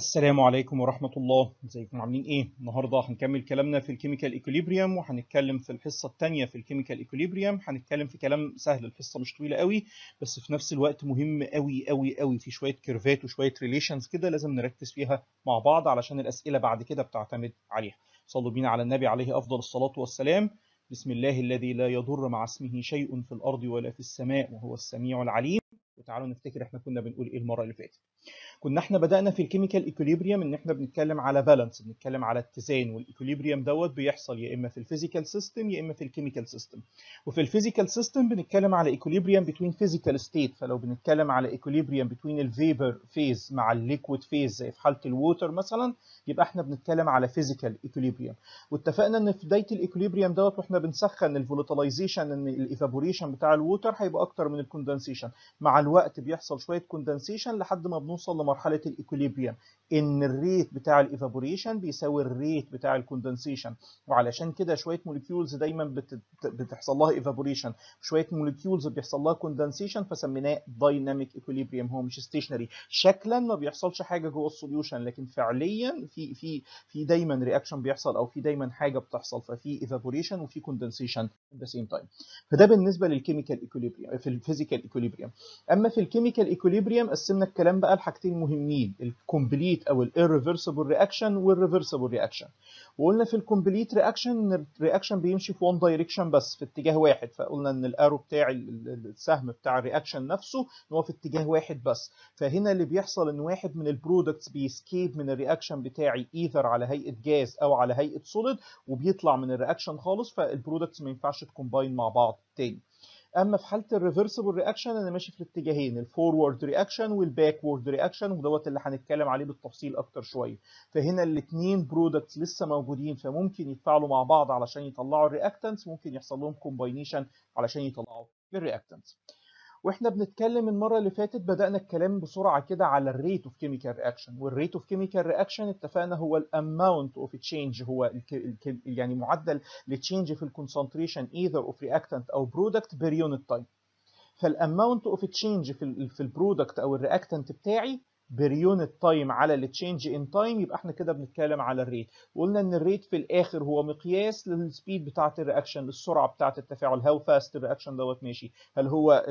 السلام عليكم ورحمة الله ازيكم عاملين ايه النهاردة هنكمل كلامنا في الكيميكال ايكوليبريم وهنتكلم في الحصة الثانية في الكيميكال ايكوليبريم هنتكلم في كلام سهل الحصة مش طويلة قوي بس في نفس الوقت مهم قوي قوي قوي في شوية كيرفات وشوية ريليشنز كده لازم نركز فيها مع بعض علشان الأسئلة بعد كده بتعتمد عليها صلوا بينا على النبي عليه أفضل الصلاة والسلام بسم الله الذي لا يضر مع اسمه شيء في الأرض ولا في السماء وهو السميع العليم وتعالوا نفتكر احنا كنا بنقول ايه المرة اللي فاتت كنا احنا بدأنا في الكيميكال ايكوليبريم ان احنا بنتكلم على بالانس بنتكلم على اتزان والايكوليبريم دوت بيحصل يا اما في الفيزيكال سيستم يا اما في الكيميكال سيستم وفي الفيزيكال سيستم بنتكلم على ايكوليبريم بتوين فيزيكال ستيت فلو بنتكلم على ايكوليبريم بتوين الفيبر فيز مع الليكويد فيز زي في حاله الووتر مثلا يبقى احنا بنتكلم على فيزيكال ايكوليبريم واتفقنا ان في بدايه الايكوليبريم دوت واحنا بنسخن الفولاتلايزيشن ان الايفابوريشن بتاع الووتر هيبقى اكتر من الكوندنسيشن مع الوقت بيحصل شويه كوندنسيشن لحد ما بنوصل مرحلة الايكوليبريم ان الريت بتاع الايفابوريشن بيساوي الريت بتاع الكوندنسيشن وعلشان كده شويه موليكيولز دايما بتحصل لها ايفابوريشن شويه موليكيولز بيحصل لها كوندنسيشن فسميناه دايناميك ايكوليبريم هو مش ستيشنري شكلا ما بيحصلش حاجه جوه السوليوشن لكن فعليا في في في دايما رياكشن بيحصل او في دايما حاجه بتحصل ففي ايفابوريشن وفي كوندنسيشن ذا سيم تايم فده بالنسبه للكيميكال ايكوليبريم في الفيزيكال ايكوليبريم اما في الكيميكال ايكوليبريم قسمنا الكلام بقى لحاجتين مهمين الكومبليت الكومبليت او الريفرسبل رياكشن والريفرسبل رياكشن وقلنا في الكومبليت رياكشن ان الرياكشن بيمشي في وان دايركشن بس في اتجاه واحد فقلنا ان الارو بتاع السهم بتاع الرياكشن نفسه ان هو في اتجاه واحد بس فهنا اللي بيحصل ان واحد من البرودكتس بيسكيب من الرياكشن بتاعي ايذر على هيئه جاز او على هيئه سوليد وبيطلع من الرياكشن خالص فالبرودكتس ما ينفعش تكومباين مع بعض تاني اما في حاله الريفرسبل رياكشن انا ماشي في الاتجاهين الفورورد رياكشن والباكورد رياكشن ودوت اللي هنتكلم عليه بالتفصيل اكتر شويه فهنا الاثنين برودكتس لسه موجودين فممكن يتفاعلوا مع بعض علشان يطلعوا الرياكتنتس ممكن يحصل لهم كومباينيشن علشان يطلعوا الرياكتنتس واحنا بنتكلم المره اللي فاتت بدانا الكلام بسرعه كده على الريت اوف كيميكال رياكشن والريت اوف كيميكال رياكشن اتفقنا هو الاماونت اوف تشينج هو يعني معدل التشينج في الكونسنتريشن ايذر اوف رياكتنت او برودكت بير يونت تايم فالاماونت اوف تشينج في ال في البرودكت او الرياكتنت بتاعي يونت تايم على التشينج ان تايم يبقى احنا كده بنتكلم على الريت وقلنا ان الريت في الاخر هو مقياس للسبيد بتاعه الرياكشن السرعه بتاعه التفاعل هاو فاست الرياكشن دوت ماشي هل هو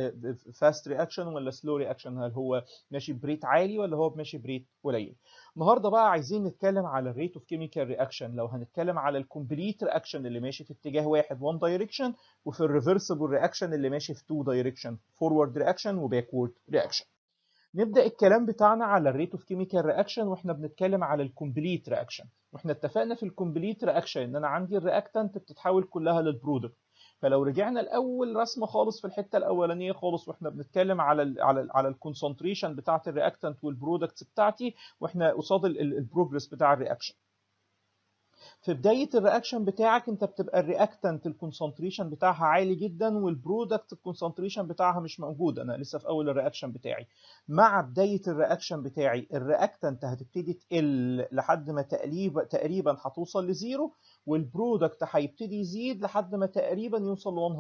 فاست رياكشن ولا سلو رياكشن هل هو ماشي بريت عالي ولا هو ماشي بريت قليل النهارده بقى عايزين نتكلم على الريت اوف كيميكال رياكشن لو هنتكلم على الكومبليت رياكشن اللي ماشي في اتجاه واحد وان دايركشن وفي الريفرسبل رياكشن اللي ماشي في تو دايركشن فورورد رياكشن وباكورد رياكشن نبدا الكلام بتاعنا على الريت اوف كيميكال رياكشن واحنا بنتكلم على الكومبليت رياكشن واحنا اتفقنا في الكومبليت رياكشن ان انا عندي الرياكتانت بتتحول كلها للبرودكت فلو رجعنا لاول رسمه خالص في الحته الاولانيه خالص واحنا بنتكلم على الـ على الـ على الكونسنتريشن بتاعه الرياكتانت والبرودكتس بتاعتي واحنا قصاد البروجريس بتاع الرياكشن في بدايه الرياكشن بتاعك انت بتبقى الرياكتنت الكونسنتريشن بتاعها عالي جدا والبرودكت الكونسنتريشن بتاعها مش موجود انا لسه في اول الرياكشن بتاعي مع بدايه الرياكشن بتاعي الرياكتنت هتبتدي تقل لحد ما تقريبا تقريبا هتوصل لزيرو والبرودكت هيبتدي يزيد لحد ما تقريبا يوصل ل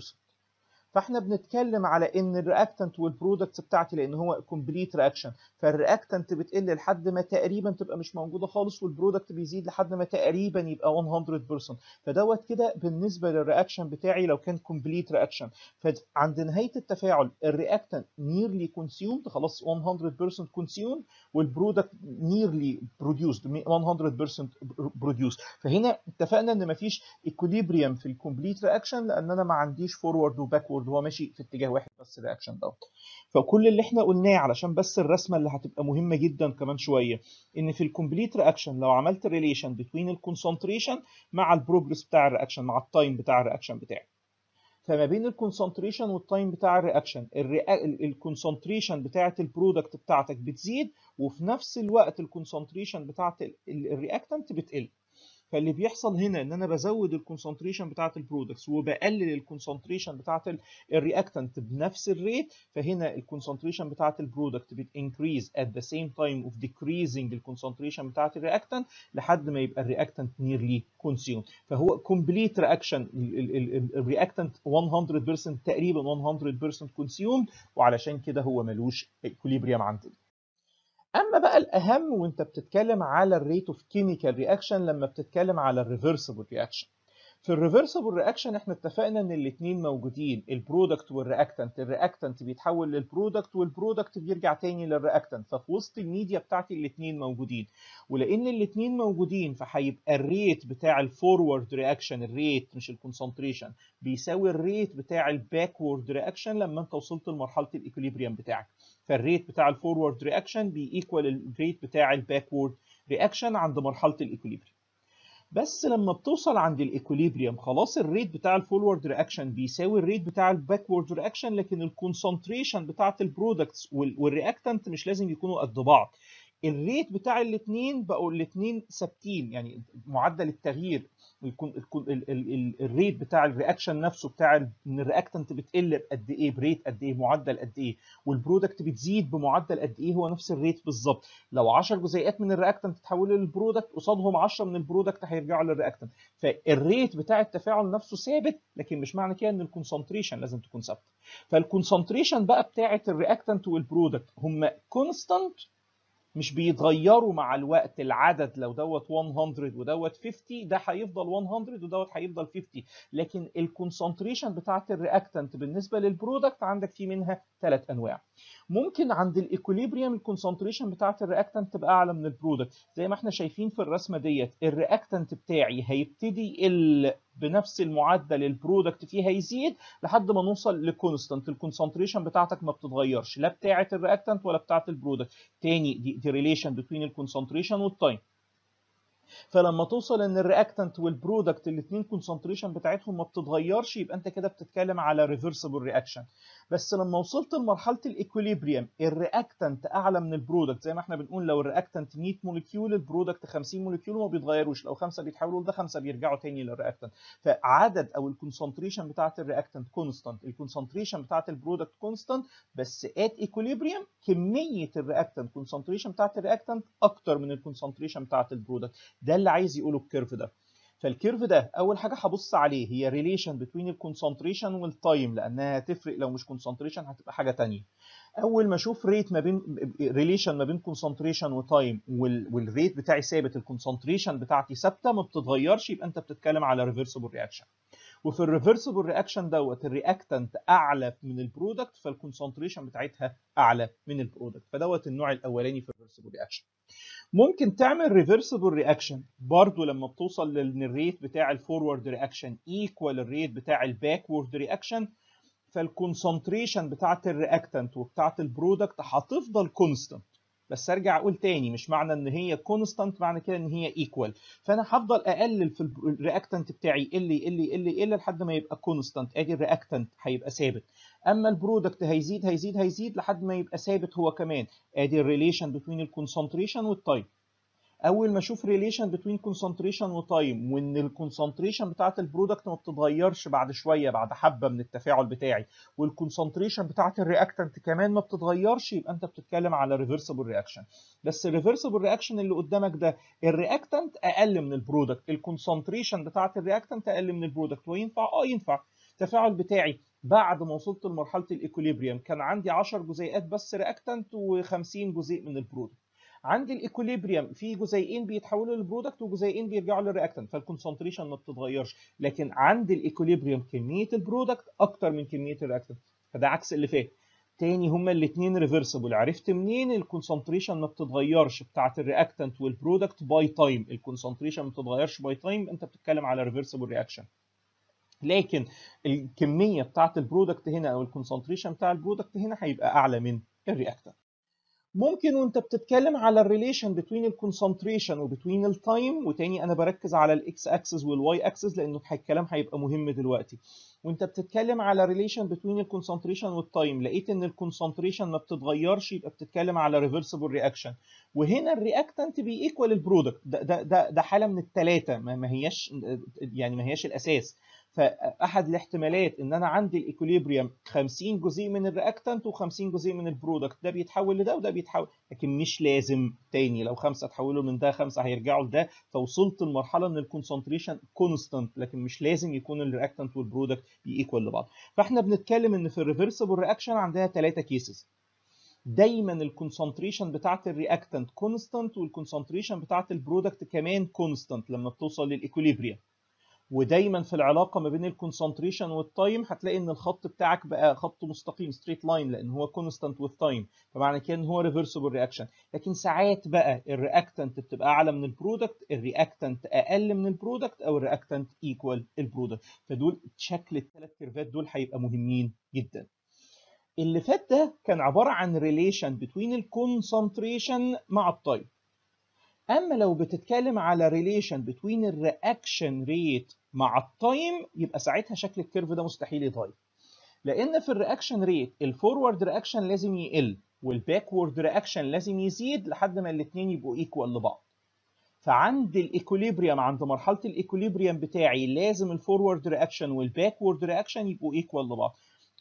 100% فاحنا بنتكلم على ان الرياكتنت والبرودكتس بتاعتي لان هو كومبليت رياكشن فالرياكتنت بتقل لحد ما تقريبا تبقى مش موجوده خالص والبرودكت بيزيد لحد ما تقريبا يبقى 100% فدوت كده بالنسبه للرياكشن بتاعي لو كان كومبليت رياكشن فعند نهايه التفاعل الرياكتنت نيرلي كونسيومد خلاص 100% كونسيوم والبرودكت نيرلي بروديوسد 100% بروديوس فهنا اتفقنا ان مفيش اكوليبريم في الكومبليت رياكشن لان انا ما عنديش فورورد وباكورد فورورد هو ماشي في اتجاه واحد بس الرياكشن دوت فكل اللي احنا قلناه علشان بس الرسمه اللي هتبقى مهمه جدا كمان شويه ان في الكومبليت رياكشن لو عملت ريليشن بتوين الكونسنتريشن مع البروجرس بتاع الرياكشن مع التايم بتاع الرياكشن بتاعي فما بين الكونسنتريشن والتايم بتاع الرياكشن الكونسنتريشن بتاعه البرودكت بتاعتك بتزيد وفي نفس الوقت الكونسنتريشن بتاعه الرياكتنت بتقل فاللي بيحصل هنا ان انا بزود الكونسنتريشن بتاعه البرودكتس وبقلل الكونسنتريشن بتاعه الرياكتنت بنفس الريت فهنا الكونسنتريشن بتاعه البرودكت بتنكريز ات ذا سيم تايم اوف ديكريزنج الكونسنتريشن بتاعه الرياكتنت لحد ما يبقى الرياكتنت نيرلي كونسيوم فهو كومبليت رياكشن الرياكتنت 100% تقريبا 100% كونسيوم وعلشان كده هو ملوش اكوليبريم عندنا بقى الأهم وأنت بتتكلم على الريت اوف كيميكال رياكشن لما بتتكلم على الريفرسبل رياكشن في الريفرسبل رياكشن احنا اتفقنا ان الاثنين موجودين البرودكت والرياكتنت الرياكتنت بيتحول للبرودكت والبرودكت بيرجع تاني للرياكتنت ففي وسط الميديا بتاعتي الاثنين موجودين ولان الاثنين موجودين فهيبقى الريت بتاع الفورورد رياكشن الريت مش الكونسنتريشن بيساوي الريت بتاع الباكورد رياكشن لما انت وصلت لمرحله الايكوليبريم بتاعك فالريت بتاع الفورورد رياكشن بيكوال الريت بتاع الباكورد رياكشن عند مرحله الايكوليبريم بس لما بتوصل عند الايكوليبريم خلاص الريت بتاع الفورورد رياكشن بيساوي الريت بتاع الباكورد رياكشن لكن الكونسنتريشن بتاعه البرودكتس والرياكتنت مش لازم يكونوا قد بعض الريت بتاع الاثنين بقوا الاثنين ثابتين يعني معدل التغيير يكون الريت بتاع الرياكشن نفسه بتاع ان الرياكتنت بتقل بقد ايه بريت قد ايه معدل قد ايه والبرودكت بتزيد بمعدل قد ايه هو نفس الريت بالظبط لو 10 جزيئات من الرياكتنت اتحولوا للبرودكت قصادهم 10 من البرودكت هيرجعوا للرياكتنت فالريت بتاع التفاعل نفسه ثابت لكن مش معنى كده ان الكونسنتريشن لازم تكون ثابته فالكونسنتريشن بقى بتاعه الرياكتنت والبرودكت هم كونستانت مش بيتغيروا مع الوقت العدد لو دوت 100 ودوت 50 ده هيفضل 100 ودوت هيفضل 50 لكن الكونسنتريشن بتاعه الرياكتنت بالنسبه للبرودكت عندك في منها ثلاث انواع ممكن عند الايكوليبريم الكونسنتريشن بتاعه الرياكتنت تبقى اعلى من البرودكت زي ما احنا شايفين في الرسمه ديت الرياكتنت بتاعي هيبتدي يقل بنفس المعدل البرودكت فيها يزيد لحد ما نوصل لكونستانت الكونسنتريشن بتاعتك ما بتتغيرش لا بتاعه الرياكتنت ولا بتاعه البرودكت تاني دي, ريليشن بين الكونسنتريشن والتايم فلما توصل ان الرياكتنت والبرودكت الاثنين كونسنتريشن بتاعتهم ما بتتغيرش يبقى انت كده بتتكلم على ريفرسبل رياكشن بس لما وصلت لمرحله الايكوليبريم الرياكتنت اعلى من البرودكت زي ما احنا بنقول لو الرياكتنت 100 مولكيول البرودكت 50 مولكيول وما بيتغيروش لو خمسه بيتحولوا لده خمسه بيرجعوا تاني للرياكتنت فعدد او الكونسنتريشن بتاعه الرياكتنت كونستانت الكونسنتريشن بتاعه البرودكت كونستانت بس ات ايكوليبريم كميه الرياكتنت كونسنتريشن بتاعه الرياكتنت اكتر من الكونسنتريشن بتاعه البرودكت ده اللي عايز يقوله الكيرف ده فالكيرف ده اول حاجه هبص عليه هي ريليشن بتوين الكونسنتريشن والتايم لانها هتفرق لو مش كونسنتريشن هتبقى حاجه ثانيه اول ما اشوف ريت ما بين ريليشن ما بين كونسنتريشن وتايم والريت بتاعي ثابت الكونسنتريشن بتاعتي ثابته ما بتتغيرش يبقى انت بتتكلم على ريفرسبل رياكشن وفي الريفرسبل رياكشن دوت الرياكتنت اعلى من البرودكت فالكونسنتريشن بتاعتها اعلى من البرودكت فدوت النوع الاولاني في الريفرسبل رياكشن ممكن تعمل ريفرسبل رياكشن برضو لما بتوصل لان الريت بتاع الفورورد رياكشن ايكوال الريت بتاع الباكورد رياكشن فالكونسنتريشن بتاعت الرياكتنت وبتاعت البرودكت هتفضل كونستنت بس ارجع اقول تاني مش معنى ان هي كونستانت معنى كده ان هي ايكوال فانا هفضل اقلل في الرياكتنت بتاعي اللي اللي اللي اللي لحد ما يبقى كونستانت ادي الرياكتنت هيبقى ثابت اما البرودكت هيزيد هيزيد هيزيد لحد ما يبقى ثابت هو كمان ادي الريليشن بين الكونسنتريشن والتايم اول ما اشوف ريليشن بتوين كونسنتريشن وتايم وان الكونسنتريشن بتاعه البرودكت ما بتتغيرش بعد شويه بعد حبه من التفاعل بتاعي والكونسنتريشن بتاعه الرياكتنت كمان ما بتتغيرش يبقى انت بتتكلم على ريفرسبل رياكشن بس الريفرسبل رياكشن اللي قدامك ده الرياكتنت اقل من البرودكت الكونسنتريشن بتاعه الرياكتنت اقل من البرودكت وينفع اه ينفع التفاعل بتاعي بعد ما وصلت لمرحله الايكوليبريم كان عندي 10 جزيئات بس رياكتنت و50 جزيء من البرودكت عند الايكوليبريم في جزيئين بيتحولوا للبرودكت وجزيئين بيرجعوا للرياكتنت فالكونسنتريشن ما بتتغيرش لكن عند الايكوليبريم كميه البرودكت اكتر من كميه الرياكتنت فده عكس اللي فات تاني هما الاثنين ريفرسبل عرفت منين الكونسنتريشن ما بتتغيرش بتاعه الرياكتنت والبرودكت باي تايم الكونسنتريشن ما بتتغيرش باي تايم انت بتتكلم على ريفرسبل رياكشن لكن الكميه بتاعه البرودكت هنا او الكونسنتريشن بتاع البرودكت هنا هيبقى اعلى من الرياكتنت ممكن وانت بتتكلم على الريليشن بتوين الكونسنتريشن وبتوين التايم وتاني انا بركز على الاكس اكسس والواي اكسس لانه الكلام هيبقى مهم دلوقتي وانت بتتكلم على الريليشن بتوين الكونسنتريشن والتايم لقيت ان الكونسنتريشن ما بتتغيرش يبقى بتتكلم على ريفرسبل رياكشن وهنا الرياكتنت ايكوال البرودكت ده ده ده, ده حاله من الثلاثه ما هياش يعني ما هياش الاساس فاحد الاحتمالات ان انا عندي الايكوليبريم 50 جزيء من الرياكتنت و50 جزيء من البرودكت ده بيتحول لده وده بيتحول لكن مش لازم تاني لو خمسه اتحولوا من ده خمسه هيرجعوا لده فوصلت لمرحله ان الكونسنتريشن كونستانت لكن مش لازم يكون الرياكتنت والبرودكت بييكوال لبعض فاحنا بنتكلم ان في الريفرسبل رياكشن عندها ثلاثه كيسز دايما الكونسنتريشن بتاعت الرياكتنت كونستانت والكونسنتريشن بتاعت البرودكت كمان كونستانت لما بتوصل للايكوليبريم ودايما في العلاقه ما بين الكونسنتريشن والتايم هتلاقي ان الخط بتاعك بقى خط مستقيم ستريت لاين لان هو كونستانت وذ تايم فمعنى كده ان هو ريفرسبل رياكشن لكن ساعات بقى الرياكتنت بتبقى اعلى من البرودكت الرياكتنت اقل من البرودكت او الرياكتنت ايكوال البرودكت فدول شكل الثلاث كيرفات دول هيبقى مهمين جدا اللي فات ده كان عباره عن ريليشن بتوين الكونسنتريشن مع التايم اما لو بتتكلم على ريليشن بتوين الرياكشن ريت مع التايم يبقى ساعتها شكل الكيرف ده مستحيل يتغير لان في الرياكشن ريت الفورورد رياكشن لازم يقل والباكورد رياكشن لازم يزيد لحد ما الاثنين يبقوا ايكوال لبعض فعند الايكوليبريم عند مرحله الايكوليبريم بتاعي لازم الفورورد رياكشن والباكورد رياكشن يبقوا ايكوال لبعض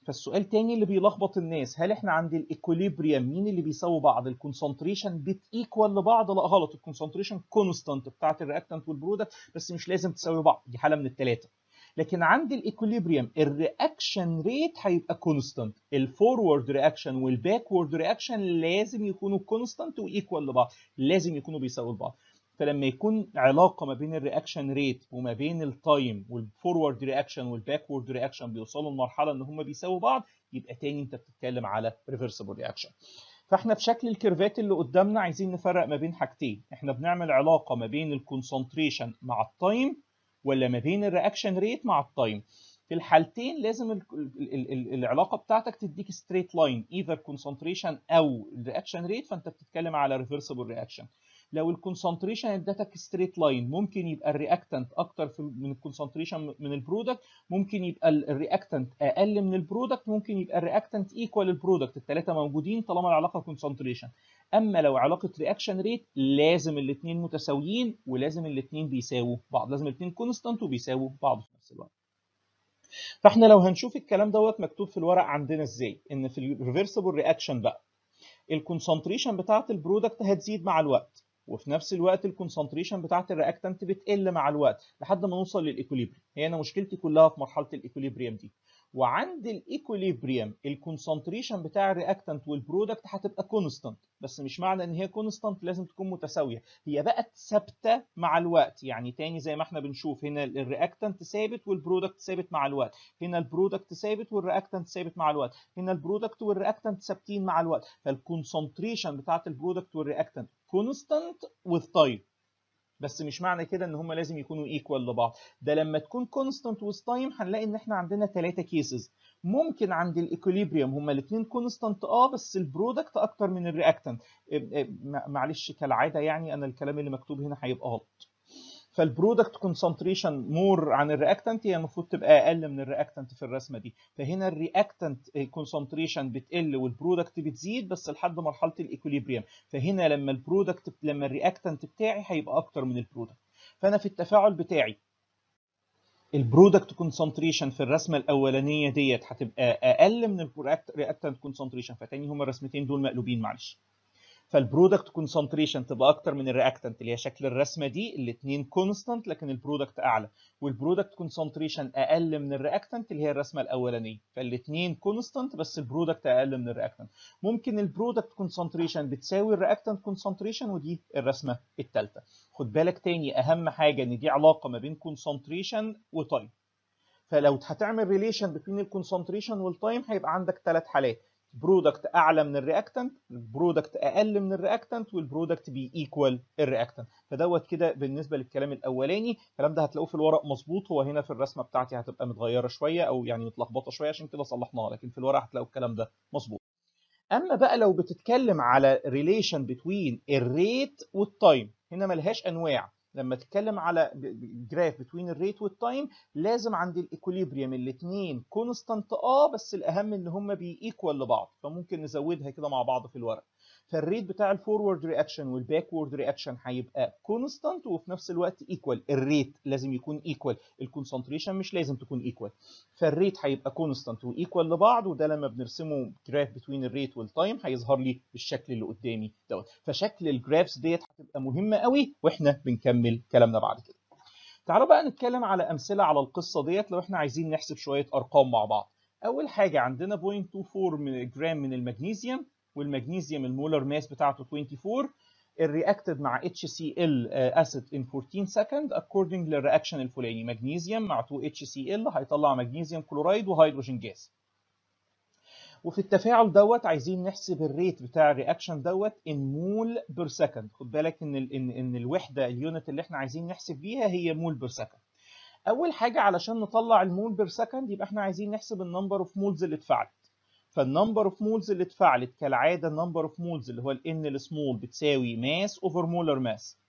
فالسؤال تاني اللي بيلخبط الناس هل احنا عند الايكوليبريم مين اللي بيساوي بعض الكونسنتريشن بتيكوال لبعض لا غلط الكونسنتريشن كونستانت بتاعت الرياكتنت والبرودكت بس مش لازم تساوي بعض دي حاله من الثلاثه لكن عند الايكوليبريم الرياكشن ريت هيبقى كونستانت الفورورد رياكشن والباكورد رياكشن لازم يكونوا كونستانت وايكوال لبعض لازم يكونوا بيساووا لبعض فلما يكون علاقه ما بين الرياكشن ريت وما بين التايم والفورورد رياكشن والباكورد رياكشن بيوصلوا لمرحله ان هم بيساووا بعض يبقى تاني انت بتتكلم على ريفرسبل رياكشن فاحنا في شكل الكيرفات اللي قدامنا عايزين نفرق ما بين حاجتين احنا بنعمل علاقه ما بين الكونسنتريشن مع التايم ولا ما بين الرياكشن ريت مع التايم في الحالتين لازم الـ الـ الـ العلاقه بتاعتك تديك ستريت لاين ايذر كونسنتريشن او الرياكشن ريت فانت بتتكلم على ريفرسبل رياكشن لو الكونسنتريشن ادتك ستريت لاين ممكن يبقى الرياكتنت اكتر في من الكونسنتريشن من البرودكت ممكن يبقى الرياكتنت اقل من البرودكت ممكن يبقى الرياكتنت ايكوال البرودكت الثلاثه موجودين طالما العلاقه كونسنتريشن اما لو علاقه رياكشن ريت لازم الاثنين متساويين ولازم الاثنين بيساووا بعض لازم الاثنين كونستانت وبيساووا بعض في نفس الوقت فاحنا لو هنشوف الكلام دوت مكتوب في الورق عندنا ازاي ان في الريفرسبل رياكشن بقى الكونسنتريشن بتاعه البرودكت هتزيد مع الوقت وفي نفس الوقت الكونسنتريشن بتاعت الرياكتنت بتقل مع الوقت لحد ما نوصل للايكوليبريم هي انا مشكلتي كلها في مرحله الايكوليبريم دي وعند الايكوليبريم الكونسنتريشن بتاع الرياكتنت والبرودكت هتبقى كونستانت بس مش معنى ان هي كونستانت لازم تكون متساويه هي بقت ثابته مع الوقت يعني تاني زي ما احنا بنشوف هنا الرياكتنت ثابت والبرودكت ثابت مع الوقت هنا البرودكت ثابت والرياكتنت ثابت مع الوقت هنا البرودكت والرياكتنت ثابتين مع الوقت فالكونسنتريشن بتاعت البرودكت والرياكتنت كونستانت with تايم بس مش معنى كده ان هم لازم يكونوا ايكوال لبعض ده لما تكون كونستانت with تايم هنلاقي ان احنا عندنا ثلاثه كيسز ممكن عند الايكوليبريم هما الاثنين كونستانت اه بس البرودكت اكتر من الرياكتنت معلش كالعاده يعني انا الكلام اللي مكتوب هنا هيبقى غلط فالبرودكت كونسنتريشن مور عن الرياكتنت هي المفروض تبقى اقل من الرياكتنت في الرسمه دي فهنا الرياكتنت كونسنتريشن بتقل والبرودكت بتزيد بس لحد مرحله الايكوليبريم فهنا لما البرودكت لما الرياكتنت بتاعي هيبقى اكتر من البرودكت فانا في التفاعل بتاعي البرودكت كونسنتريشن في الرسمه الاولانيه ديت هتبقى اقل من الرياكتنت كونسنتريشن فتاني هما الرسمتين دول مقلوبين معلش فالبرودكت كونسنتريشن تبقى اكتر من الرياكتنت اللي هي شكل الرسمه دي الاثنين كونستانت لكن البرودكت اعلى والبرودكت كونسنتريشن اقل من الرياكتنت اللي هي الرسمه الاولانيه فالاثنين كونستانت بس البرودكت اقل من الرياكتنت ممكن البرودكت كونسنتريشن بتساوي الرياكتنت كونسنتريشن ودي الرسمه الثالثه خد بالك تاني اهم حاجه ان دي علاقه ما بين كونسنتريشن وتايم فلو هتعمل ريليشن بين الكونسنتريشن والتايم هيبقى عندك ثلاث حالات برودكت اعلى من الرياكتنت البرودكت اقل من الرياكتنت والبرودكت بييكوال الرياكتنت فدوت كده بالنسبه للكلام الاولاني الكلام ده هتلاقوه في الورق مظبوط هو هنا في الرسمه بتاعتي هتبقى متغيره شويه او يعني متلخبطه شويه عشان كده صلحناها لكن في الورق هتلاقوا الكلام ده مظبوط اما بقى لو بتتكلم على ريليشن بتوين الريت والتايم هنا ملهاش انواع لما اتكلم على جراف بتوين الريت والتايم لازم عند الايكوليبريم الاثنين كونستانت اه بس الاهم ان هم بييكوال لبعض فممكن نزودها كده مع بعض في الورق فالريت بتاع الفورورد رياكشن والباكورد رياكشن هيبقى كونستانت وفي نفس الوقت ايكوال الريت لازم يكون ايكوال الكونسنتريشن مش لازم تكون ايكوال فالريت هيبقى كونستانت وايكوال لبعض وده لما بنرسمه جراف بتوين الريت والتايم هيظهر لي بالشكل اللي قدامي دوت فشكل الجرافز ديت هتبقى مهمه قوي واحنا بنكمل كلامنا بعد كده تعالوا بقى نتكلم على امثله على القصه ديت لو احنا عايزين نحسب شويه ارقام مع بعض اول حاجه عندنا 0.24 جرام من المغنيسيوم والمغنيسيوم المولر ماس بتاعته 24 الرياكتد مع HCl اسيد ان 14 سكند اكوردنج للرياكشن الفلاني مغنيسيوم مع 2 HCl هيطلع مغنيسيوم كلورايد وهيدروجين جاز وفي التفاعل دوت عايزين نحسب الريت بتاع الرياكشن دوت ان مول بير سكند خد بالك ان الـ ان, إن الوحده اليونت اللي احنا عايزين نحسب بيها هي مول بير سكند اول حاجه علشان نطلع المول بير سكند يبقى احنا عايزين نحسب النمبر اوف مولز اللي اتفعلت فالنمبر اوف مولز اللي اتفعلت كالعاده النمبر اوف مولز اللي هو الان السمول بتساوي ماس اوفر مولر ماس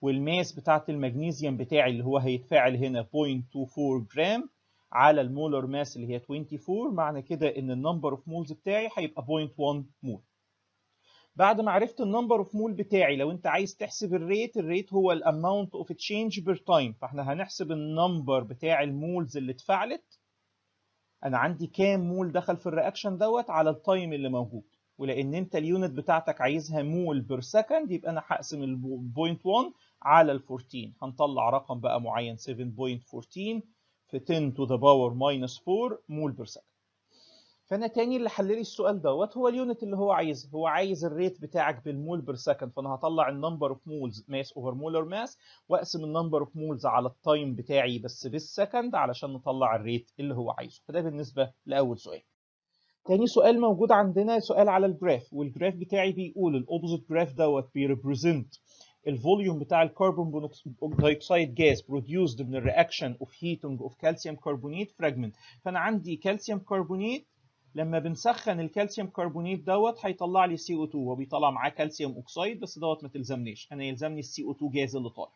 والماس بتاعه المغنيسيوم بتاعي اللي هو هيتفاعل هنا 0.24 جرام على المولر ماس اللي هي 24 معنى كده ان النمبر اوف مولز بتاعي هيبقى 0.1 مول بعد ما عرفت النمبر اوف مول بتاعي لو انت عايز تحسب الريت الريت هو الاماونت اوف تشينج بير تايم فاحنا هنحسب النمبر بتاع المولز اللي اتفعلت انا عندي كام مول دخل في الرياكشن دوت على التايم اللي موجود ولان انت اليونت بتاعتك عايزها مول بير سكند يبقى انا هقسم البوينت 1 على ال 14 هنطلع رقم بقى معين 7.14 في 10 to the power minus 4 مول بير سكند فانا تاني اللي حل لي السؤال دوت هو اليونت اللي هو عايزه هو عايز الريت بتاعك بالمول بير سكند فانا هطلع النمبر اوف مولز ماس اوفر مولر ماس واقسم النمبر اوف مولز على التايم بتاعي بس بالسكند علشان نطلع الريت اللي هو عايزه فده بالنسبه لاول سؤال تاني سؤال موجود عندنا سؤال على الجراف والجراف بتاعي بيقول الاوبوزيت جراف دوت بيريبريزنت الفوليوم بتاع الكربون دايوكسيد جاز بروديوسد من الرياكشن اوف هيتنج اوف كالسيوم كربونيت فراجمنت فانا عندي كالسيوم كربونيت لما بنسخن الكالسيوم كربونيت دوت هيطلع لي سي او 2 هو بيطلع معاه كالسيوم اوكسيد بس دوت ما تلزمنيش انا يلزمني السي او 2 جاز اللي طالع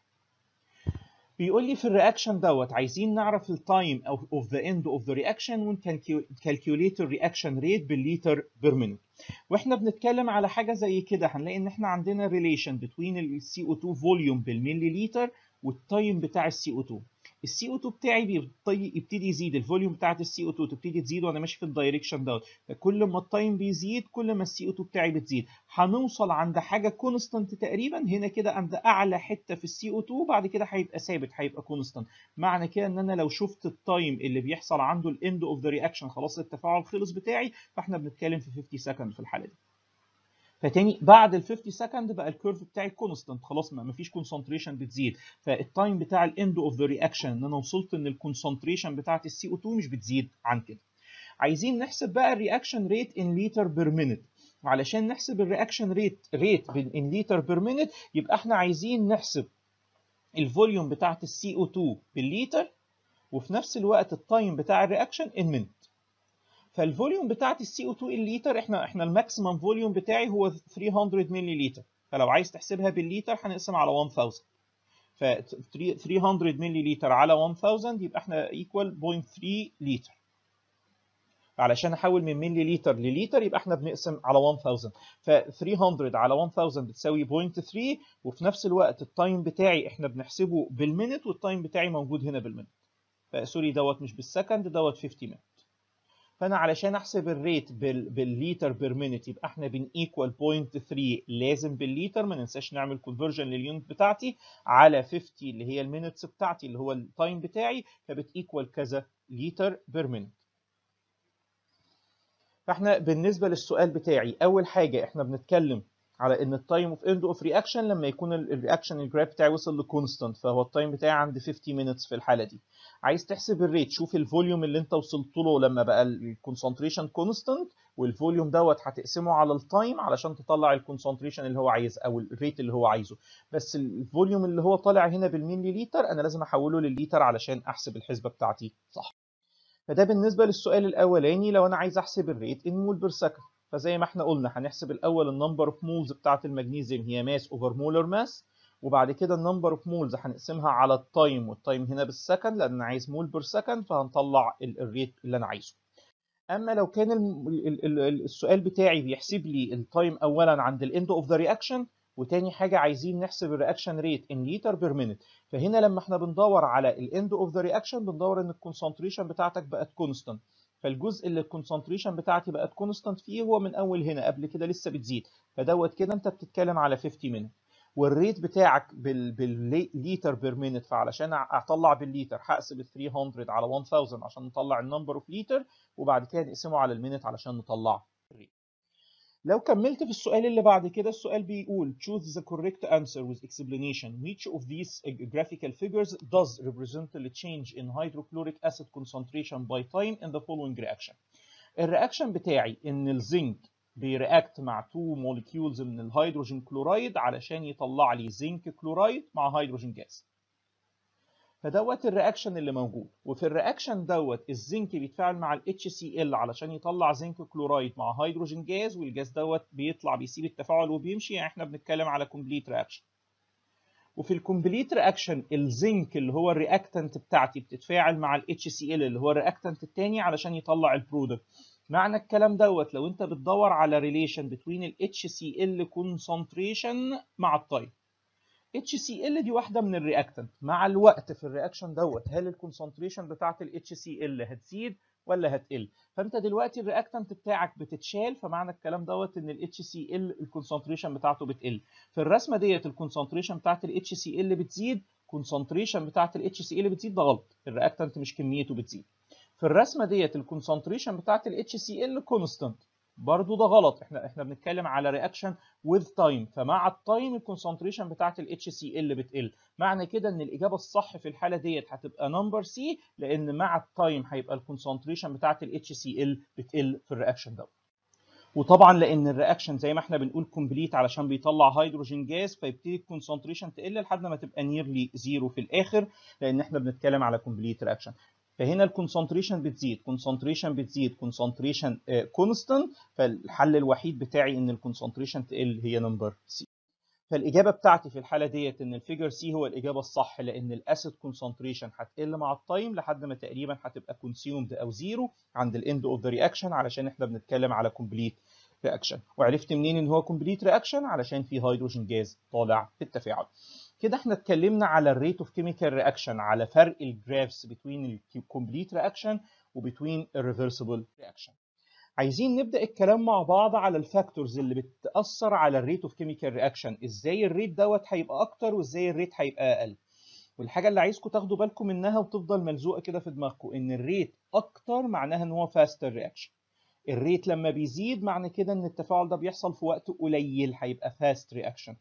بيقول لي في الرياكشن دوت عايزين نعرف التايم اوف ذا اند اوف ذا رياكشن ونكالكيوليت الرياكشن ريت بالليتر بير مينيت واحنا بنتكلم على حاجه زي كده هنلاقي ان احنا عندنا ريليشن بتوين السي او 2 فوليوم بالمللي لتر والتايم بتاع السي او 2 السي او 2 بتاعي بيبتدي يبتدي يزيد الفوليوم بتاعت السي او 2 تبتدي تزيد وانا ماشي في الدايركشن دوت فكل ما التايم بيزيد كل ما السي او 2 بتاعي بتزيد هنوصل عند حاجه كونستانت تقريبا هنا كده عند اعلى حته في السي او 2 بعد كده هيبقى ثابت هيبقى كونستانت معنى كده ان انا لو شفت التايم اللي بيحصل عنده الاند اوف ذا رياكشن خلاص التفاعل خلص بتاعي فاحنا بنتكلم في 50 سكند في الحاله دي فتاني بعد ال 50 سكند بقى الكيرف بتاعي كونستانت خلاص ما فيش كونسنتريشن بتزيد فالتايم بتاع الاند اوف ذا رياكشن ان انا وصلت ان الكونسنتريشن بتاعه السي او 2 مش بتزيد عن كده عايزين نحسب بقى الرياكشن ريت ان لتر بير مينيت علشان نحسب الرياكشن ريت ريت ان لتر بير مينيت يبقى احنا عايزين نحسب الفوليوم بتاعه السي او 2 بالليتر وفي نفس الوقت التايم بتاع الرياكشن ان مينيت فالفوليوم بتاعت السي او 2 الليتر احنا احنا الماكسيمم فوليوم بتاعي هو 300 مللي لتر فلو عايز تحسبها بالليتر هنقسم على 1000 ف 300 مللي لتر على 1000 يبقى احنا ايكوال 0.3 لتر علشان احول من مللي لتر لليتر يبقى احنا بنقسم على 1000 ف 300 على 1000 بتساوي 0.3 وفي نفس الوقت التايم بتاعي احنا بنحسبه بالمينت والتايم بتاعي موجود هنا بالمينت سوري دوت مش بالسكند دوت 50 مينت فانا علشان احسب الريت بال... بالليتر بير مينيت يبقى احنا بن ايكوال 0.3 لازم بالليتر ما ننساش نعمل كونفرجن لليونت بتاعتي على 50 اللي هي المينتس بتاعتي اللي هو التايم بتاعي فبت ايكوال كذا ليتر بير مينيت فاحنا بالنسبه للسؤال بتاعي اول حاجه احنا بنتكلم على ان التايم اوف اند اوف رياكشن لما يكون الرياكشن الجراب بتاعي وصل لكونستانت فهو التايم بتاعي عند 50 مينتس في الحاله دي عايز تحسب الريت شوف الفوليوم اللي انت وصلت له لما بقى الكونسنتريشن كونستانت والفوليوم دوت هتقسمه على التايم علشان تطلع الكونسنتريشن اللي هو عايز او الريت اللي هو عايزه بس الفوليوم اللي هو طالع هنا بالميلي لتر انا لازم احوله للليتر علشان احسب الحسبه بتاعتي صح فده بالنسبه للسؤال الاولاني لو انا عايز احسب الريت ان مول بير سكند فزي ما احنا قلنا هنحسب الاول النمبر اوف مولز بتاعه المغنيسيوم هي ماس اوفر مولر ماس وبعد كده النمبر اوف مولز هنقسمها على التايم والتايم هنا بالسكند لان انا عايز مول بير سكند فهنطلع الريت اللي انا عايزه اما لو كان السؤال بتاعي بيحسب لي التايم اولا عند الاند اوف ذا رياكشن وتاني حاجه عايزين نحسب الرياكشن ريت ان لتر بير مينت فهنا لما احنا بندور على الاند اوف ذا رياكشن بندور ان الكونسنتريشن بتاعتك بقت كونستنت فالجزء اللي الكونسنتريشن بتاعتي بقت كونستانت فيه هو من اول هنا قبل كده لسه بتزيد فدوت كده انت بتتكلم على 50 منت والريت بتاعك بالليتر بير مينت فعلشان اطلع بالليتر هقسم ال 300 على 1000 عشان نطلع النمبر اوف ليتر وبعد كده نقسمه على المينت علشان نطلعه لو كملت في السؤال اللي بعد كده السؤال بيقول choose the correct answer with explanation which of these graphical figures does represent the change in hydrochloric acid concentration by time in the following reaction الرياكشن بتاعي ان الزنك بيرياكت مع تو مولكيولز من الهيدروجين كلورايد علشان يطلع لي زنك كلورايد مع هيدروجين جاز فدوت الرياكشن اللي موجود وفي الرياكشن دوت الزنك بيتفاعل مع ال HCl علشان يطلع زنك كلورايد مع هيدروجين جاز والجاز دوت بيطلع بيسيب التفاعل وبيمشي يعني احنا بنتكلم على كومبليت رياكشن وفي الكومبليت رياكشن الزنك اللي هو الرياكتنت بتاعتي بتتفاعل مع ال HCl اللي هو الرياكتنت التاني علشان يطلع البرودكت معنى الكلام دوت لو انت بتدور على ريليشن بتوين ال HCl كونسنتريشن مع التايب HCl دي واحده من الرياكتنت مع الوقت في الرياكشن دوت هل الكونسنتريشن بتاعه ال HCl هتزيد ولا هتقل فانت دلوقتي الرياكتنت بتاعك بتتشال فمعنى الكلام دوت ان ال HCl الكونسنتريشن بتاعته بتقل في الرسمه ديت الكونسنتريشن بتاعه ال HCl بتزيد الكونسنتريشن بتاعه ال HCl بتزيد ده غلط الرياكتنت مش كميته بتزيد في الرسمه ديت الكونسنتريشن بتاعه ال HCl برضو ده غلط احنا احنا بنتكلم على رياكشن وذ تايم فمع التايم الكونسنتريشن بتاعه الاتش سي ال بتقل معنى كده ان الاجابه الصح في الحاله ديت هتبقى نمبر سي لان مع التايم هيبقى الكونسنتريشن بتاعه الاتش سي ال بتقل في الرياكشن ده وطبعا لان الرياكشن زي ما احنا بنقول كومبليت علشان بيطلع هيدروجين جاز فيبتدي الكونسنتريشن تقل لحد ما تبقى نيرلي زيرو في الاخر لان احنا بنتكلم على كومبليت رياكشن فهنا الكونسنتريشن بتزيد كونسنتريشن بتزيد كونسنتريشن كونستانت آه، فالحل الوحيد بتاعي ان الكونسنتريشن تقل هي نمبر سي فالاجابه بتاعتي في الحاله ديت ان الفيجر سي هو الاجابه الصح لان الاسيد كونسنتريشن هتقل مع التايم لحد ما تقريبا هتبقى كونسيومد او زيرو عند الاند اوف ذا رياكشن علشان احنا بنتكلم على كومبليت رياكشن وعرفت منين ان هو كومبليت رياكشن علشان في هيدروجين جاز طالع في التفاعل كده احنا اتكلمنا على الريت اوف كيميكال رياكشن على فرق الجرافس بين الكومبليت رياكشن وبتوين الريفرسبل رياكشن عايزين نبدا الكلام مع بعض على الفاكتورز اللي بتاثر على الريت اوف كيميكال رياكشن ازاي الريت دوت هيبقى اكتر وازاي الريت هيبقى اقل والحاجه اللي عايزكم تاخدوا بالكم منها وتفضل ملزوقه كده في دماغكم ان الريت اكتر معناها ان هو فاستر رياكشن الريت لما بيزيد معنى كده ان التفاعل ده بيحصل في وقت قليل هيبقى فاست رياكشن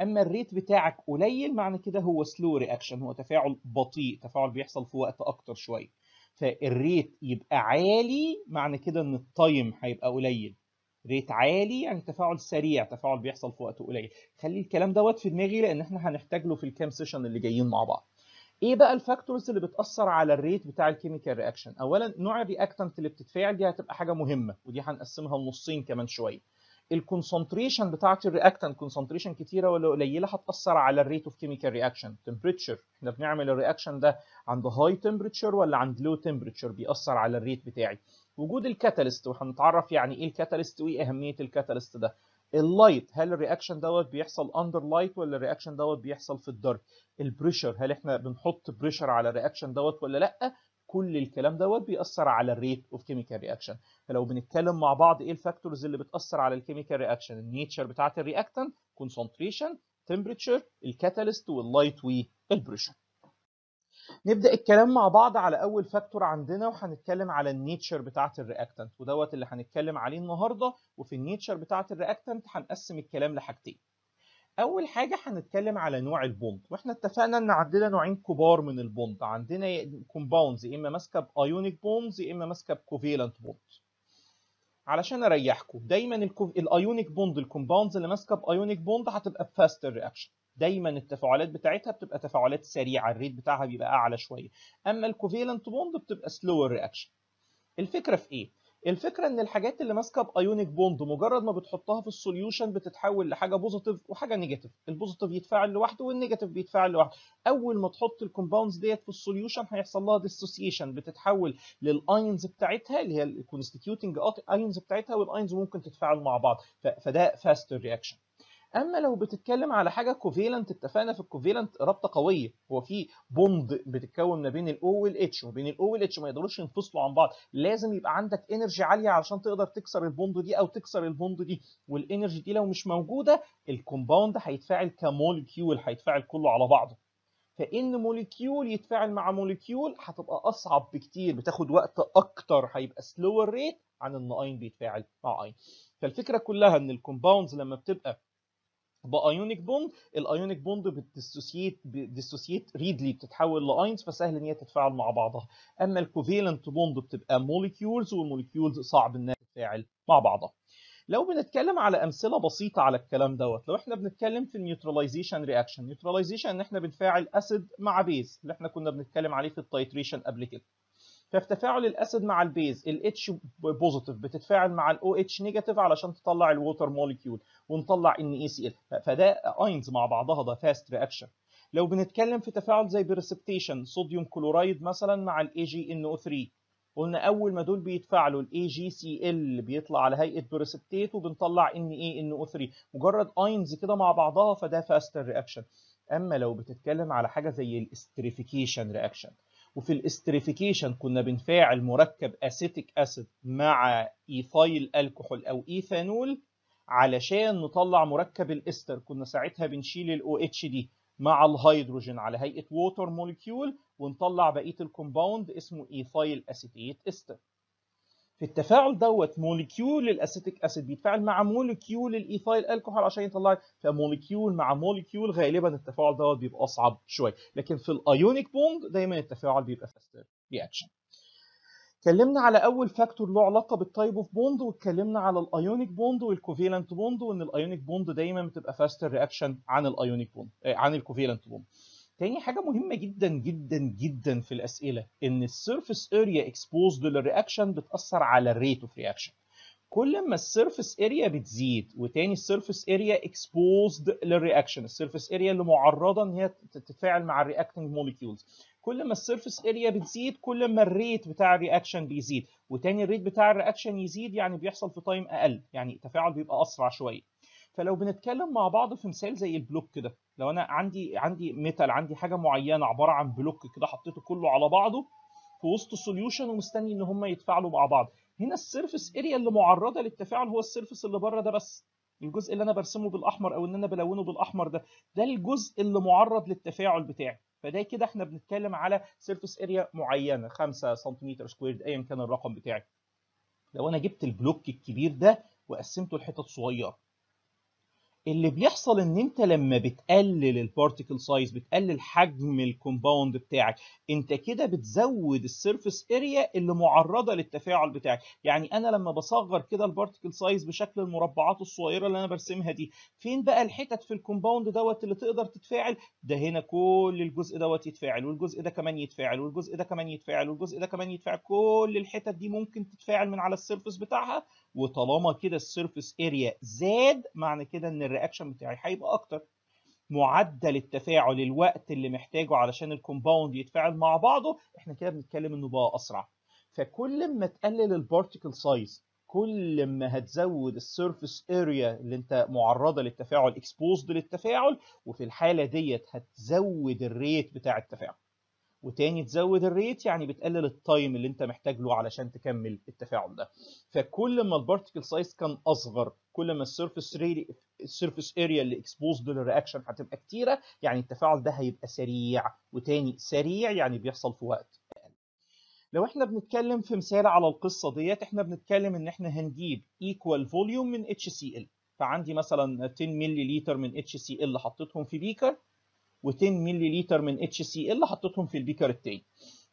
اما الريت بتاعك قليل معنى كده هو سلو رياكشن هو تفاعل بطيء تفاعل بيحصل في وقت اكتر شويه فالريت يبقى عالي معنى كده ان التايم هيبقى قليل ريت عالي يعني تفاعل سريع تفاعل بيحصل في وقت قليل خلي الكلام دوت في دماغي لان احنا هنحتاج له في الكام سيشن اللي جايين مع بعض ايه بقى الفاكتورز اللي بتاثر على الريت بتاع الكيميكال رياكشن اولا نوع الرياكتنت اللي بتتفاعل دي هتبقى حاجه مهمه ودي هنقسمها لنصين كمان شويه الكونسنتريشن بتاعت الرياكتنت كونسنتريشن كتيره ولا قليله هتاثر على الريت اوف كيميكال رياكشن تمبريتشر احنا بنعمل الرياكشن ده عند هاي تمبريتشر ولا عند لو تمبريتشر بيأثر على الريت بتاعي وجود الكاتاليست وهنتعرف يعني ايه الكاتاليست وايه اهميه الكاتاليست ده اللايت هل الرياكشن دوت بيحصل اندر لايت ولا الرياكشن دوت بيحصل في الدارك البريشر هل احنا بنحط بريشر على الرياكشن دوت ولا لا كل الكلام دوت بيأثر على الريت اوف كيميكال رياكشن فلو بنتكلم مع بعض ايه الفاكتورز اللي بتأثر على الكيميكال رياكشن النيتشر بتاعه الرياكتنت كونسنتريشن تمبريتشر الكاتاليست واللايت والبريشر نبدا الكلام مع بعض على اول فاكتور عندنا وهنتكلم على النيتشر بتاعه الرياكتنت ودوت اللي هنتكلم عليه النهارده وفي النيتشر بتاعه الرياكتنت هنقسم الكلام لحاجتين اول حاجه هنتكلم على نوع البوند واحنا اتفقنا ان عندنا نوعين كبار من البوند عندنا كومباوندز يا اما ماسكه بايونيك بوندز يا اما ماسكه بكوفيلنت بوند علشان اريحكم دايما الايونيك بوند الكومباوندز اللي ماسكه بايونيك بوند هتبقى فاستر رياكشن دايما التفاعلات بتاعتها بتبقى تفاعلات سريعه الريت بتاعها بيبقى اعلى شويه اما الكوفيلنت بوند بتبقى سلوور رياكشن الفكره في ايه الفكره ان الحاجات اللي ماسكه بايونيك بوند مجرد ما بتحطها في السوليوشن بتتحول لحاجه بوزيتيف وحاجه نيجاتيف البوزيتيف يتفاعل لوحده والنيجاتيف بيتفاعل لوحده اول ما تحط الكومباوندز ديت في السوليوشن هيحصل لها ديسوسيشن بتتحول للاينز بتاعتها اللي هي الكونستيتيوتنج اينز بتاعتها والاينز ممكن تتفاعل مع بعض فده فاستر رياكشن اما لو بتتكلم على حاجه كوفيلنت اتفقنا في الكوفيلنت رابطه قويه هو في بوند بتتكون ما بين الاو والاتش وما بين الاو والاتش ما يقدروش ينفصلوا عن بعض لازم يبقى عندك انرجي عاليه علشان تقدر تكسر البوند دي او تكسر البوند دي والانرجي دي لو مش موجوده الكومباوند هيتفاعل كمولكيول هيتفاعل كله على بعضه فان مولكيول يتفاعل مع مولكيول هتبقى اصعب بكتير بتاخد وقت اكتر هيبقى سلوور ريت عن ان اين بيتفاعل مع اين فالفكره كلها ان الكومباوندز لما بتبقى بايونيك بوند الايونيك بوند بتديسوسييت بتديسوسييت ريدلي بتتحول لاينز فسهل ان هي تتفاعل مع بعضها اما الكوفيلنت بوند بتبقى موليكيولز والموليكيولز صعب انها تتفاعل مع بعضها لو بنتكلم على امثله بسيطه على الكلام دوت لو احنا بنتكلم في النيوتراليزيشن رياكشن نيوتراليزيشن ان احنا بنفاعل اسيد مع بيز اللي احنا كنا بنتكلم عليه في التايتريشن قبل كده ففي تفاعل الاسيد مع البيز الاتش بوزيتيف بتتفاعل مع الاو اتش نيجاتيف علشان تطلع الووتر موليكيول ونطلع ان اي سي ال فده اينز مع بعضها ده فاست رياكشن لو بنتكلم في تفاعل زي بريسبتيشن صوديوم كلورايد مثلا مع الاي جي ان او 3 قلنا اول ما دول بيتفاعلوا الاي جي سي ال بيطلع على هيئه بريسبتيت وبنطلع ان اي ان او 3 مجرد اينز كده مع بعضها فده فاست رياكشن اما لو بتتكلم على حاجه زي الاستريفيكيشن رياكشن وفي الاستريفيكيشن كنا بنفاعل مركب اسيتيك اسيد مع ايثايل الكحول او ايثانول علشان نطلع مركب الاستر كنا ساعتها بنشيل الاو اتش دي مع الهيدروجين على هيئه ووتر مولكيول ونطلع بقيه الكومباوند اسمه ايثايل اسيتيت استر في التفاعل دوت مولكيول الاسيتيك اسيد بيتفاعل مع مولكيول الايثايل الكحول عشان يطلع فمولكيول مع مولكيول غالبا التفاعل دوت بيبقى اصعب شويه لكن في الايونيك بوند دايما التفاعل بيبقى فاستر رياكشن اتكلمنا على اول فاكتور له علاقه بالتايب اوف بوند واتكلمنا على الايونيك بوند والكوفيلنت بوند وان الايونيك بوند دايما بتبقى فاستر رياكشن عن الايونيك بوند آه، عن الكوفيلنت بوند تاني حاجة مهمة جدا جدا جدا في الأسئلة إن السيرفس اريا اكسبوزد للرياكشن بتأثر على الريت اوف رياكشن كل ما السيرفس اريا بتزيد وتاني السيرفس اريا اكسبوزد للرياكشن السيرفس اريا اللي معرضة إن هي تتفاعل مع الرياكتنج موليكيولز كل ما السيرفس اريا بتزيد كل ما الريت بتاع الرياكشن بيزيد وتاني الريت بتاع الرياكشن يزيد يعني بيحصل في تايم اقل يعني التفاعل بيبقى اسرع شويه فلو بنتكلم مع بعض في مثال زي البلوك كده لو انا عندي عندي ميتال عندي حاجه معينه عباره عن بلوك كده حطيته كله على بعضه في وسط سوليوشن ومستني ان هم يتفاعلوا مع بعض هنا السيرفس اريا اللي معرضه للتفاعل هو السيرفس اللي بره ده بس الجزء اللي انا برسمه بالاحمر او ان انا بلونه بالاحمر ده ده الجزء اللي معرض للتفاعل بتاعي فده كده احنا بنتكلم على سيرفيس اريا معينه 5 سنتيمتر سكويرد ايا كان الرقم بتاعي لو انا جبت البلوك الكبير ده وقسمته لحتت صغيره اللي بيحصل ان انت لما بتقلل البارتيكل سايز بتقلل حجم الكومباوند بتاعك انت كده بتزود السيرفس اريا اللي معرضه للتفاعل بتاعك يعني انا لما بصغر كده البارتيكل سايز بشكل المربعات الصغيره اللي انا برسمها دي فين بقى الحتت في الكومباوند دوت اللي تقدر تتفاعل ده هنا كل الجزء دوت يتفاعل والجزء ده كمان يتفاعل والجزء ده كمان يتفاعل والجزء ده كمان يتفاعل كل الحتت دي ممكن تتفاعل من على السيرفس بتاعها وطالما كده السيرفيس اريا زاد معنى كده ان الرياكشن بتاعي هيبقى اكتر معدل التفاعل الوقت اللي محتاجه علشان الكومباوند يتفاعل مع بعضه احنا كده بنتكلم انه بقى اسرع فكل ما تقلل البارتيكل سايز كل ما هتزود السيرفيس اريا اللي انت معرضه للتفاعل اكسبوزد للتفاعل وفي الحاله ديت هتزود الريت بتاع التفاعل وتاني تزود الريت يعني بتقلل التايم اللي انت محتاج له علشان تكمل التفاعل ده فكل ما البارتيكل سايز كان اصغر كل ما السيرفس ريلي السيرفس اريا اللي اكسبوزد للرياكشن هتبقى كتيره يعني التفاعل ده هيبقى سريع وتاني سريع يعني بيحصل في وقت اقل لو احنا بنتكلم في مثال على القصه ديت احنا بنتكلم ان احنا هنجيب ايكوال فوليوم من اتش سي ال فعندي مثلا 10 من اتش سي ال حطيتهم في بيكر و10 ملي لتر من اتش سي ال حطيتهم في البيكر التاني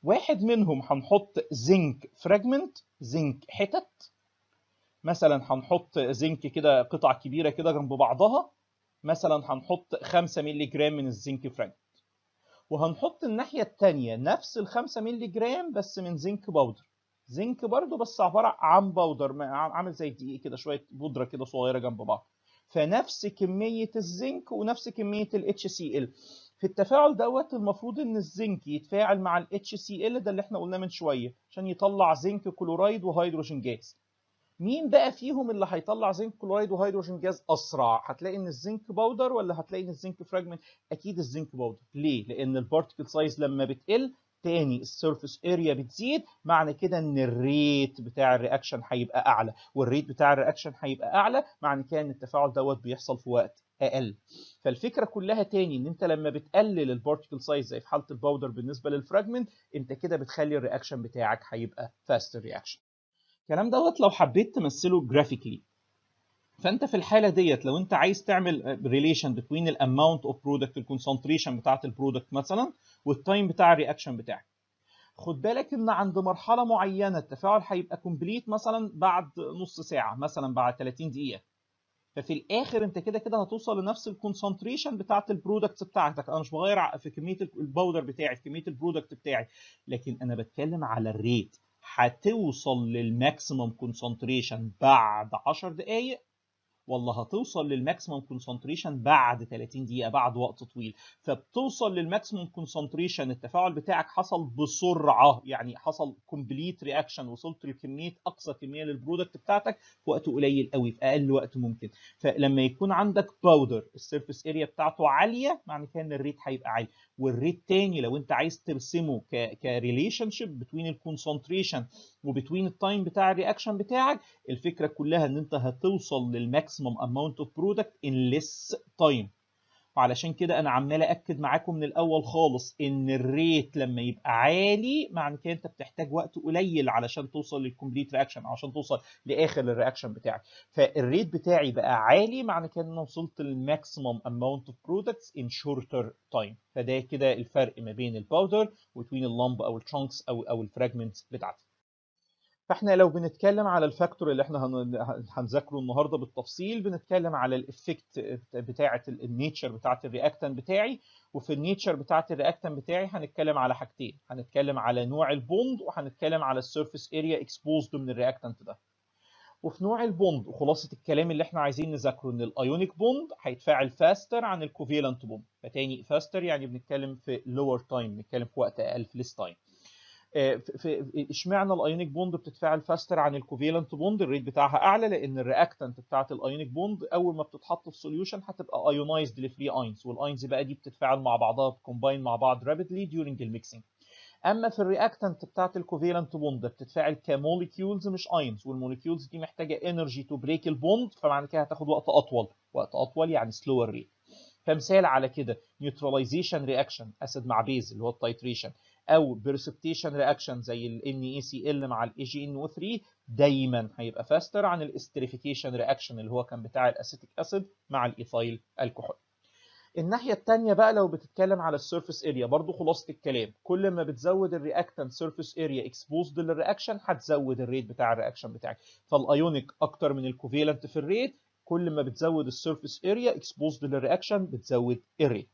واحد منهم هنحط زنك فراجمنت زنك حتت مثلا هنحط زنك كده قطع كبيره كده جنب بعضها مثلا هنحط 5 ملي جرام من الزنك فراجمنت وهنحط الناحيه الثانيه نفس ال 5 ملي جرام بس من زنك باودر زنك برضو بس عباره عن باودر عامل زي الدقيق كده شويه بودره كده صغيره جنب بعض فنفس كميه الزنك ونفس كميه ال HCl في التفاعل دوت المفروض ان الزنك يتفاعل مع ال HCl ده اللي احنا قلناه من شويه عشان يطلع زنك كلورايد وهيدروجين جاز مين بقى فيهم اللي هيطلع زنك كلورايد وهيدروجين جاز اسرع هتلاقي ان الزنك باودر ولا هتلاقي ان الزنك فراجمنت اكيد الزنك باودر ليه لان البارتكل سايز لما بتقل تاني السيرفس اريا بتزيد معنى كده ان الريت بتاع الرياكشن هيبقى اعلى والريت بتاع الرياكشن هيبقى اعلى معنى كده ان التفاعل دوت بيحصل في وقت اقل فالفكره كلها تاني ان انت لما بتقلل البارتيكل سايز زي في حاله الباودر بالنسبه للفراجمنت انت كده بتخلي الرياكشن بتاعك هيبقى فاست رياكشن الكلام دوت لو حبيت تمثله جرافيكلي فانت في الحاله ديت لو انت عايز تعمل ريليشن بين الاماونت اوف برودكت الكونسنتريشن بتاعه البرودكت مثلا والتايم بتاع الرياكشن بتاعك خد بالك ان عند مرحله معينه التفاعل هيبقى كومبليت مثلا بعد نص ساعه مثلا بعد 30 دقيقه ففي الاخر انت كده كده هتوصل لنفس الكونسنتريشن بتاعه البرودكتس بتاعتك انا مش بغير في كميه الباودر بتاعي في كميه البرودكت بتاعي لكن انا بتكلم على الريت هتوصل للماكسيمم كونسنتريشن بعد 10 دقائق ولا هتوصل للماكسيمم كونسنتريشن بعد 30 دقيقه بعد وقت طويل فبتوصل للماكسيمم كونسنتريشن التفاعل بتاعك حصل بسرعه يعني حصل كومبليت رياكشن وصلت لكميه اقصى كميه للبرودكت بتاعتك في وقت قليل قوي في اقل وقت ممكن فلما يكون عندك باودر السيرفيس اريا بتاعته عاليه معنى كده ان الريت هيبقى عالي والريت تاني لو انت عايز ترسمه كريليشن شيب بتوين الكونسنتريشن وبتوين التايم بتاع الرياكشن بتاعك الفكره كلها ان انت هتوصل للماكسيمم maximum amount of product in less time وعلشان كده انا عمال اكد معاكم من الاول خالص ان الريت لما يبقى عالي معنى كده انت بتحتاج وقت قليل علشان توصل للكومبليت رياكشن عشان توصل لاخر الرياكشن بتاعك فالريت بتاعي بقى عالي معنى كده ان انا وصلت للماكسيموم اماونت اوف برودكتس ان شورتر تايم فده كده الفرق ما بين الباودر وتوين اللمب او الترانكس او او الفراجمنتس بتاعتي فاحنا لو بنتكلم على الفاكتور اللي احنا هنذاكره النهارده بالتفصيل بنتكلم على الافكت بتاعه النيتشر بتاعه الرياكتان بتاعي وفي النيتشر بتاعه الرياكتان بتاعي هنتكلم على حاجتين هنتكلم على نوع البوند وهنتكلم على السيرفيس اريا اكسبوزد من الرياكتانت ده وفي نوع البوند وخلاصه الكلام اللي احنا عايزين نذاكره ان الايونيك بوند هيتفاعل فاستر عن الكوفيلنت بوند فتاني فاستر يعني بنتكلم في لور تايم بنتكلم في وقت اقل في ليس تايم آه، في اشمعنى الايونيك بوند بتتفاعل فاستر عن الكوفيلنت بوند الريت بتاعها اعلى لان الرياكتنت بتاعه الايونيك بوند اول ما بتتحط في سوليوشن هتبقى ايونايزد لفري اينز والاينز بقى دي بتتفاعل مع بعضها بتكومباين مع بعض رابيدلي ديورنج الميكسنج اما في الرياكتنت بتاعه الكوفيلنت بوند بتتفاعل كمولكيولز مش اينز والمولكيولز دي محتاجه انرجي تو بريك البوند فمعنى كده هتاخد وقت اطول وقت اطول يعني سلوور ريت فمثال على كده نيوتراليزيشن رياكشن اسيد مع بيز اللي هو التايتريشن او بيرسبتيشن رياكشن زي ال اي سي e ال مع الاي جي ان او 3 دايما هيبقى فاستر عن الاستريفيكيشن رياكشن اللي هو كان بتاع الاسيتيك اسيد مع الايثايل الكحول الناحيه الثانيه بقى لو بتتكلم على السيرفيس اريا برضو خلاصه الكلام كل ما بتزود الرياكتنت سيرفيس اريا اكسبوزد للرياكشن هتزود الريت بتاع الرياكشن بتاعك فالايونيك اكتر من الكوفيلنت في الريت كل ما بتزود السيرفيس اريا اكسبوزد للرياكشن بتزود الريت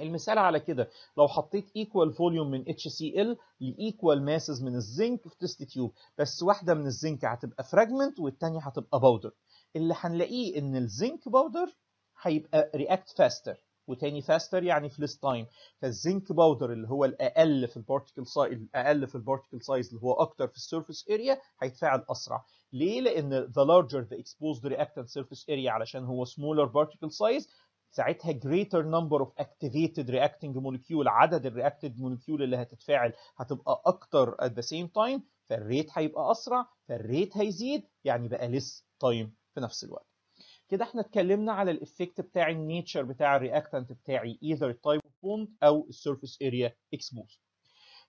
المثال على كده لو حطيت ايكوال فوليوم من اتش سي ال لايكوال ماسز من الزنك في تيست تيوب بس واحده من الزنك هتبقى فراجمنت والثانيه هتبقى باودر اللي هنلاقيه ان الزنك باودر هيبقى رياكت فاستر وتاني فاستر يعني في لست تايم فالزنك باودر اللي هو الاقل في البارتيكل سايز الاقل في البارتيكل سايز اللي هو اكتر في السيرفيس اريا هيتفاعل اسرع ليه لان ذا لارجر ذا اكسبوزد رياكتنت surface اريا علشان هو سمولر بارتيكل سايز ساعتها greater number of activated reacting molecule عدد الرياكتد مولكيول اللي هتتفاعل هتبقى اكتر at the same time فالريت هيبقى اسرع فالريت هيزيد يعني بقى less time في نفس الوقت كده احنا اتكلمنا على الافكت بتاع النيتشر بتاع الرياكتنت بتاعي either type of bond او السيرفيس اريا exposed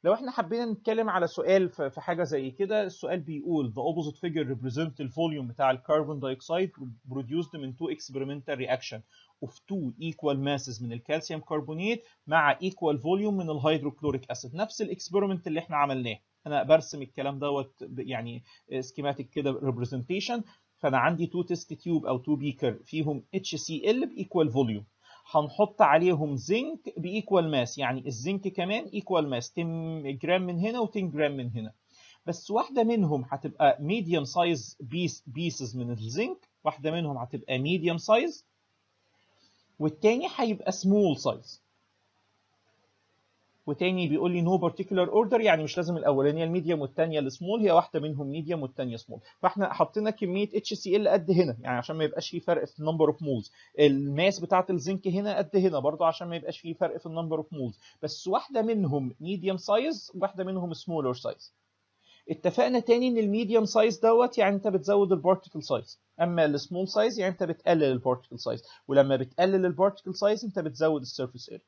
لو احنا حبينا نتكلم على سؤال في حاجه زي كده السؤال بيقول the opposite figure represent the volume بتاع الكربون دايوكسيد produced من two experimental reaction of two equal masses من الكالسيوم كربونيت مع equal volume من الهيدروكلوريك اسيد نفس الاكسبيرمنت اللي احنا عملناه انا برسم الكلام دوت يعني سكيماتيك كده representation فانا عندي two test tube او two beaker فيهم HCl بايكوال volume هنحط عليهم زنك بايكوال ماس يعني الزنك كمان ايكوال ماس 10 جرام من هنا و10 جرام من هنا بس واحده منهم هتبقى ميديوم سايز بيس بيسز من الزنك واحده منهم هتبقى ميديوم سايز والتاني هيبقى سمول سايز وتاني بيقول لي نو بارتيكولار اوردر يعني مش لازم الاولانيه الميديم والثانيه السمول هي واحده منهم ميديم والثانيه سمول فاحنا حطينا كميه اتش سي ال قد هنا يعني عشان ما يبقاش في فرق في النمبر اوف مولز الماس بتاعه الزنك هنا قد هنا برضو عشان ما يبقاش في فرق في النمبر اوف مولز بس واحده منهم ميديم سايز واحده منهم سمولر سايز اتفقنا تاني ان الميديم سايز دوت يعني انت بتزود البارتيكل سايز اما السمول سايز يعني انت بتقلل البارتيكل سايز ولما بتقلل البارتيكل سايز انت بتزود السيرفيس اريا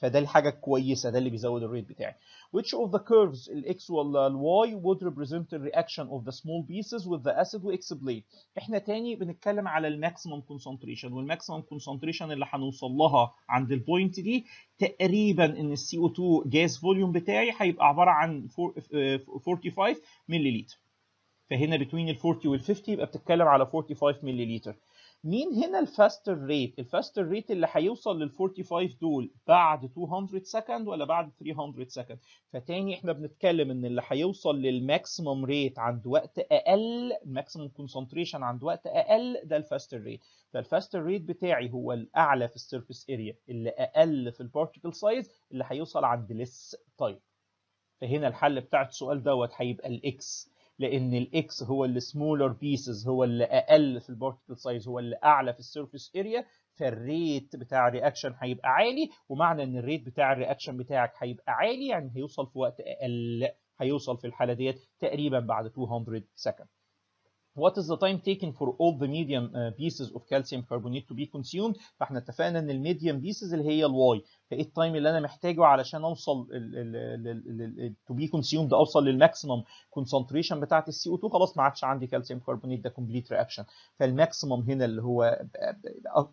فده الحاجه الكويسه ده اللي بيزود الريت بتاعي which of the curves الاكس ولا الواي would represent the reaction of the small pieces with the acid we explain. احنا تاني بنتكلم على الماكسيمم كونسنتريشن والماكسيمم كونسنتريشن اللي هنوصل لها عند البوينت دي تقريبا ان السي او 2 جاز فوليوم بتاعي هيبقى عباره عن 45 مللي فهنا between ال 40 وال 50 يبقى بتتكلم على 45 مللي مين هنا الفاستر ريت الفاستر ريت اللي هيوصل لل 45 دول بعد 200 سكند ولا بعد 300 سكند فتاني احنا بنتكلم ان اللي هيوصل للماكسيمم ريت عند وقت اقل الماكسيمم كونسنتريشن عند وقت اقل ده الفاستر ريت فالفاستر ريت بتاعي هو الاعلى في السيرفيس اريا اللي اقل في البارتيكل سايز اللي هيوصل عند لس تايم فهنا الحل بتاع السؤال دوت هيبقى الاكس لان الاكس هو اللي سمولر بيسز هو اللي اقل في البارتكل سايز هو اللي اعلى في السيرفيس اريا فالريت بتاع الرياكشن هيبقى عالي ومعنى ان الريت بتاع الرياكشن بتاعك هيبقى عالي يعني هيوصل في وقت اقل هيوصل في الحاله ديت تقريبا بعد 200 سكند what is the time taken for all the medium uh, pieces of calcium carbonate to be consumed فاحنا اتفقنا ان الميديم بيسز اللي هي الواي فايه التايم اللي انا محتاجه علشان اوصل تو بي كونسيومد اوصل للماكسيمم كونسنتريشن بتاعت السي او 2 خلاص ما عادش عندي كالسيوم كربونيت ده كومبليت رياكشن فالماكسيمم هنا اللي هو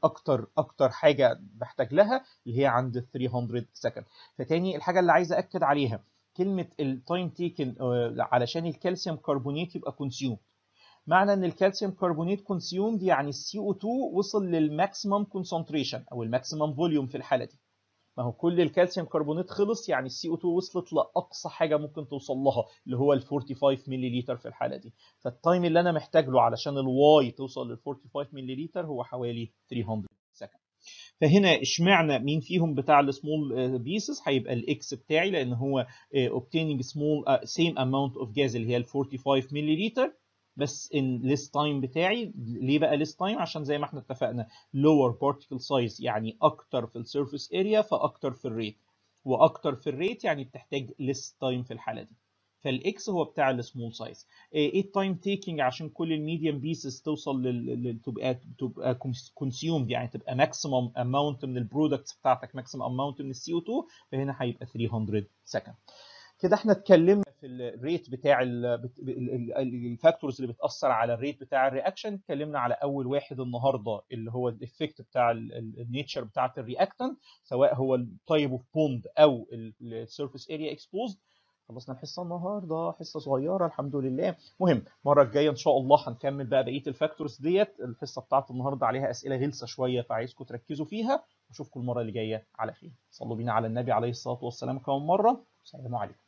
اكتر اكتر حاجه بحتاج لها اللي هي عند 300 سكند فتاني الحاجه اللي عايز اكد عليها كلمه التايم آه، تيكن علشان الكالسيوم كربونيت يبقى كونسيومد معنى ان الكالسيوم كربونيت كونسيومد يعني السي او 2 وصل للماكسيمم كونسنتريشن او الماكسيمم فوليوم في الحاله دي ما هو كل الكالسيوم كربونيت خلص يعني السي او 2 وصلت لاقصى حاجه ممكن توصل لها اللي هو ال 45 مللي في الحاله دي فالتايم اللي انا محتاج له علشان الواي توصل لل 45 مللي هو حوالي 300 سكند فهنا اشمعنى مين فيهم بتاع السمول بيسز آه، هيبقى الاكس بتاعي لان هو اوبتيننج سمول سيم اماونت اوف جاز اللي هي ال 45 مللي بس ان ليست تايم بتاعي ليه بقى ليست تايم عشان زي ما احنا اتفقنا لور بارتيكل سايز يعني اكتر في السيرفيس اريا فاكتر في الريت واكتر في الريت يعني بتحتاج ليست تايم في الحاله دي فالاكس هو بتاع السمول سايز ايه التايم تيكنج عشان كل الميديم بيسز توصل لل تبقى تبقى كونسيومد يعني تبقى ماكسيمم اماونت من البرودكتس بتاعتك ماكسيمم اماونت من السي او 2 فهنا هيبقى 300 سكند كده احنا اتكلمنا في الريت بتاع الفاكتورز اللي بتاثر على الريت بتاع الرياكشن اتكلمنا على اول واحد النهارده اللي هو الايفكت بتاع النيتشر بتاعه الرياكتنت سواء هو التايب اوف بوند او السيرفيس اريا اكسبوزد خلصنا الحصه النهارده حصه صغيره الحمد لله مهم المره الجايه ان شاء الله هنكمل بقى بقيه الفاكتورز ديت الحصه بتاعت النهارده عليها اسئله غلسه شويه فعايزكم تركزوا فيها واشوفكم المره اللي جايه على خير صلوا بينا على النبي عليه الصلاه والسلام كمان مره السلام عليكم